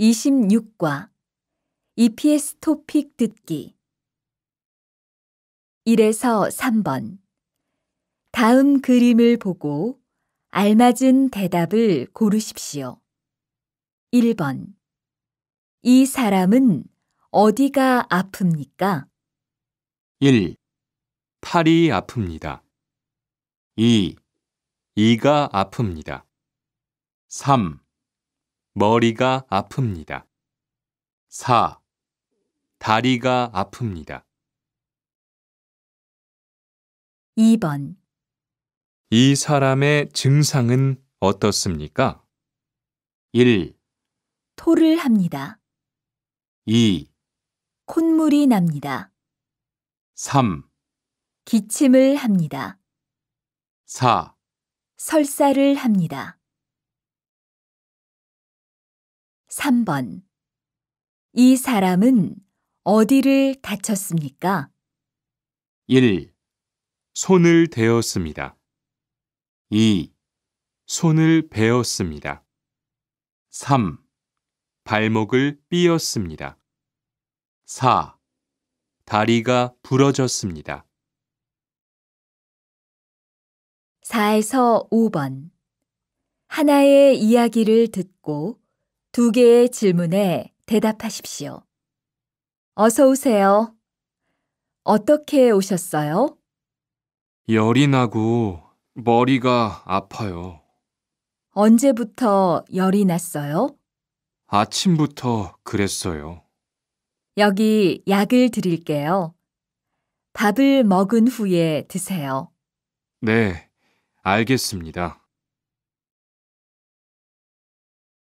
26과 EPS 토픽 듣기 1에서 3번 다음 그림을 보고 알맞은 대답을 고르십시오. 1번 이 사람은 어디가 아픕니까? 1. 팔이 아픕니다. 2. 이가 아픕니다. 3. 머리가 아픕니다. 4. 다리가 아픕니다. 2번 이 사람의 증상은 어떻습니까? 1, 토를 합니다. 2, 콧물이 납니다. 3, 기침을 합니다. 4 설사를 합니다. 3번. 이 사람은 어디를 다쳤습니까? 1. 손을 대었습니다. 2. 손을 베었습니다. 3. 발목을 삐었습니다. 4. 다리가 부러졌습니다. 4에서 5번. 하나의 이야기를 듣고 두 개의 질문에 대답하십시오. 어서 오세요. 어떻게 오셨어요? 열이 나고 머리가 아파요. 언제부터 열이 났어요? 아침부터 그랬어요. 여기 약을 드릴게요. 밥을 먹은 후에 드세요. 네, 알겠습니다.